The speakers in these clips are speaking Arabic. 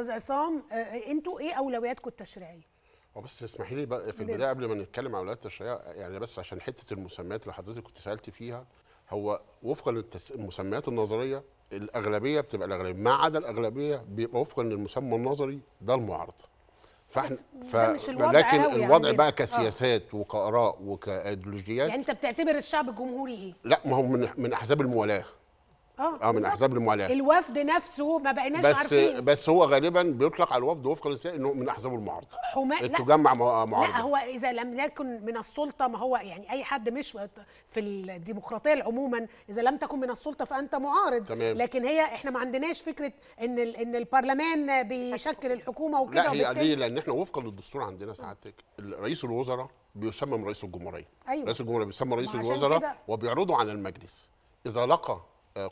استاذ عصام آه، آه، انتوا ايه اولوياتكم التشريعيه؟ بس اسمحي لي بقى في البدايه قبل ما نتكلم عن اولويات التشريعيه يعني بس عشان حته المسميات اللي حضرتك كنت سالتي فيها هو وفقا للمسميات النظريه الاغلبيه بتبقى الاغلبيه ما عدا الاغلبيه بيبقى وفقا للمسمى النظري ده المعارضه فاحنا ف... لكن يعني الوضع بقى آه. كسياسات آه. وكاراء وكايديولوجيات يعني انت بتعتبر الشعب الجمهوري ايه؟ لا ما هو من من احزاب الموالاه آه،, اه من احزاب المعاداه الوفد نفسه ما بقيناش بس عارفين بس هو غالبا بيطلق على الوفد وفقا للسياق انه من احزاب المعارضه حما... تجمع معارضه لا هو اذا لم يكن من السلطه ما هو يعني اي حد مش في الديمقراطيه عموما اذا لم تكن من السلطه فانت معارض تمام. لكن هي احنا ما عندناش فكره ان ال... ان البرلمان بيشكل الحكومه وكده لا هي ليه لان احنا وفقا للدستور عندنا سعادتك رئيس الوزراء بيسمم رئيس الجمهوريه أيوة. رئيس الجمهوريه بيسمى رئيس الوزراء وبيعرضه على المجلس اذا لقى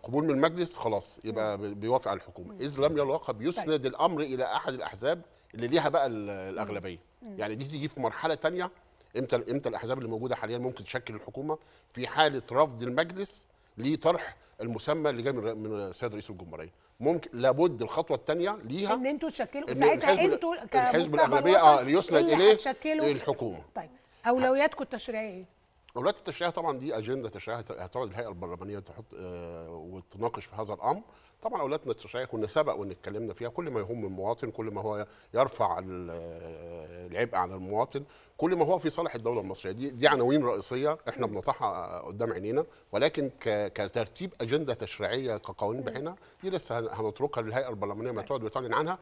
قبول من المجلس خلاص يبقى نعم. بيوافق على الحكومه اذ لم يلقى بيسند طيب. الامر الى احد الاحزاب اللي ليها بقى الاغلبيه مم. يعني دي تيجي في مرحله ثانيه امتى امتى الاحزاب اللي موجوده حاليا ممكن تشكل الحكومه في حاله رفض المجلس لطرح المسمى اللي جاي من من السيد رئيس الجمهوريه ممكن لابد الخطوه الثانيه ليها ان انتوا تشكلوا ساعتها انتوا كحزب الاغلبيه اه ليسند اليه الحكومه طيب اولوياتكم التشريعيه ايه ولايه التشريع طبعا دي اجنده تشريعيه هتقعد الهيئه البرلمانيه تحط آه، وتناقش في هذا الامر طبعا اولادنا التشريعيه كنا سبق وان اتكلمنا فيها كل ما يهم المواطن كل ما هو يرفع آه، العبء على المواطن كل ما هو في صالح الدوله المصريه دي دي عناوين رئيسيه احنا بنطرحها آه، قدام عينينا ولكن كترتيب اجنده تشريعيه كقوانين بعينها دي لسه هنتركها للهيئه البرلمانيه ما طيب. تقعد وتعلن عنها